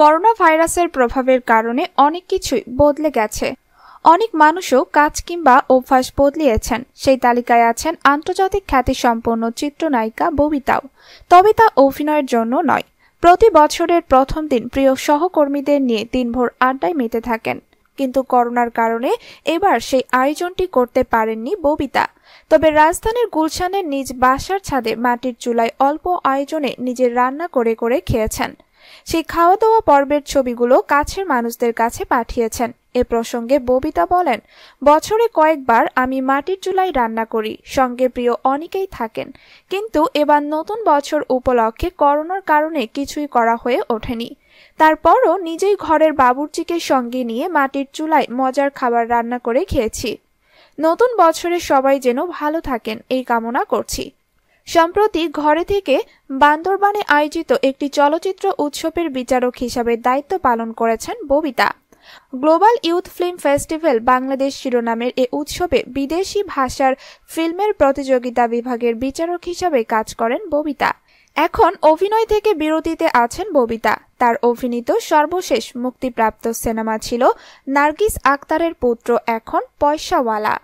corona ভাইরাসের প্রভাবের কারণে অনেক কিছুই বদলে গেছে অনেক মানুষও কাজ কিংবা অভ্যাস বদলিয়েছেন সেই তালিকায় আছেন আন্তর্জাতিক খ্যাতিসম্পন্ন চিত্রনায়িকা ববিতাও তবে তা অভিনয়ের জন্য নয় প্রতি বছরের প্রথম দিন প্রিয় সহকর্মীদের নিয়ে দিনভর আড্ডায় মেতে থাকেন কিন্তু করোনার কারণে এবার সেই আয়োজনটি করতে পারেননি ববিতা তবে রাজধানীর গুলশানের নিজ বাসার ছাদে মাটির চুলায় অল্প আয়োজনে নিজের রান্না করে করে খেয়েছেন সেই খাওয়া দাওয়া পর্বের ছবিগুলো কাছের মানুষদের কাছে পাঠিয়েছেন এ প্রসঙ্গে ববিতা বলেন বছরে কয়েকবার আমি মাটির চুলায় রান্না করি সঙ্গে প্রিয় অনেকেই থাকেন কিন্তু এবার নতুন বছর উপলক্ষে করোনার কারণে কিছুই করা হয়ে ওঠেনি তারপরও নিজেই ঘরের বাবুর্চিকে সঙ্গে নিয়ে মাটির চুলায় মজার খাবার রান্না করে খেয়েছি নতুন বছরে সবাই যেন ভালো থাকেন এই কামনা করছি সম্প্রতি ঘরে থেকে বান্দরবানে আয়োজিত একটি চলচ্চিত্র উৎসবের বিচারক হিসাবে দায়িত্ব পালন করেছেন Babita Global Youth Film Festival Bangladesh শিরোনামের এ উৎসবে বিদেশি ভাষার ফিল্মের প্রতিযোগিতা বিভাগের বিচারক হিসাবে কাজ করেন ববিতা এখন অভিনয় থেকে বিরতিতে আছেন ববিতা তার অভিনীত সর্বশেষ মুক্তিপ্রাপ্ত সিনেমা ছিল নার্গিস আক্তারের পুত্র এখন পয়সাওয়ালা